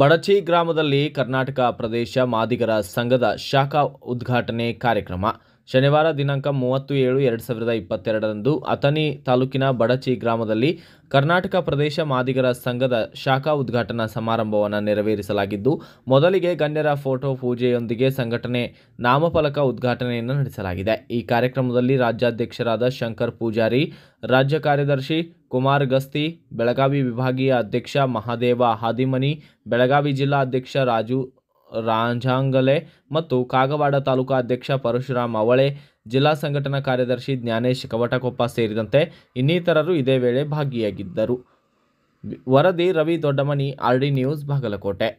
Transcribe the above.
ಬಡಚಿ ಗ್ರಾಮದಲ್ಲಿ ಕರ್ನಾಟಕ ಪ್ರದೇಶ ಮಾದಿಗರ ಸಂಘದ ಶಾಖಾ ಉದ್ಘಾಟನೆ ಕಾರ್ಯಕ್ರಮ ಶನಿವಾರ ದಿನಾಂಕ ಮೂವತ್ತು ಏಳು ಎರಡು ಸಾವಿರದ ಇಪ್ಪತ್ತೆರಡರಂದು ಅಥಣಿ ತಾಲೂಕಿನ ಬಡಚಿ ಗ್ರಾಮದಲ್ಲಿ ಕರ್ನಾಟಕ ಪ್ರದೇಶ ಮಾದಿಗರ ಸಂಘದ ಶಾಖಾ ಉದ್ಘಾಟನಾ ಸಮಾರಂಭವನ್ನು ನೆರವೇರಿಸಲಾಗಿದ್ದು ಮೊದಲಿಗೆ ಗಣ್ಯರ ಫೋಟೋ ಪೂಜೆಯೊಂದಿಗೆ ಸಂಘಟನೆ ನಾಮಫಲಕ ಉದ್ಘಾಟನೆಯನ್ನು ನಡೆಸಲಾಗಿದೆ ಈ ಕಾರ್ಯಕ್ರಮದಲ್ಲಿ ರಾಜ್ಯಾಧ್ಯಕ್ಷರಾದ ಶಂಕರ್ ಪೂಜಾರಿ ರಾಜ್ಯ ಕಾರ್ಯದರ್ಶಿ ಕುಮಾರ್ ಗಸ್ತಿ ಬೆಳಗಾವಿ ವಿಭಾಗೀಯ ಅಧ್ಯಕ್ಷ ಮಹಾದೇವ ಹಾದಿಮನಿ ಬೆಳಗಾವಿ ಜಿಲ್ಲಾ ಅಧ್ಯಕ್ಷ ರಾಜು ರಾಂಜಾಂಗಲೆ ಮತ್ತು ಕಾಗವಾಡ ತಾಲೂಕಾ ಅಧ್ಯಕ್ಷ ಪರಶುರಾಮ್ ಅವಳೆ ಜಿಲ್ಲಾ ಸಂಘಟನಾ ಕಾರ್ಯದರ್ಶಿ ಜ್ಞಾನೇಶ್ ಕವಟಕೊಪ್ಪ ಸೇರಿದಂತೆ ಇನ್ನಿತರರು ಇದೇ ವೇಳೆ ಭಾಗಿಯಾಗಿದ್ದರು ವರದಿ ರವಿ ದೊಡ್ಡಮನಿ ಆರ್ಡಿ ನ್ಯೂಸ್ ಬಾಗಲಕೋಟೆ